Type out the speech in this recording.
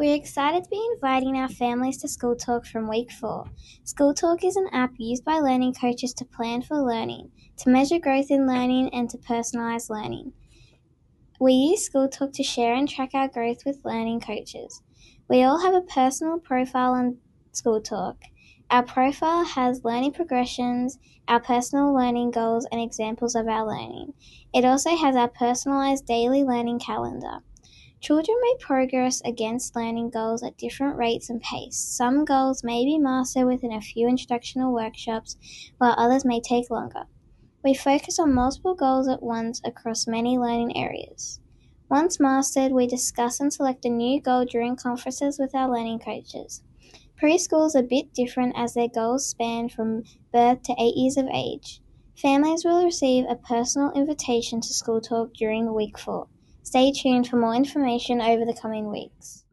We're excited to be inviting our families to School Talk from week four. School Talk is an app used by learning coaches to plan for learning, to measure growth in learning, and to personalise learning. We use School Talk to share and track our growth with learning coaches. We all have a personal profile on School Talk. Our profile has learning progressions, our personal learning goals, and examples of our learning. It also has our personalised daily learning calendar. Children may progress against learning goals at different rates and pace. Some goals may be mastered within a few instructional workshops, while others may take longer. We focus on multiple goals at once across many learning areas. Once mastered, we discuss and select a new goal during conferences with our learning coaches. Preschool is a bit different as their goals span from birth to eight years of age. Families will receive a personal invitation to school talk during week four. Stay tuned for more information over the coming weeks.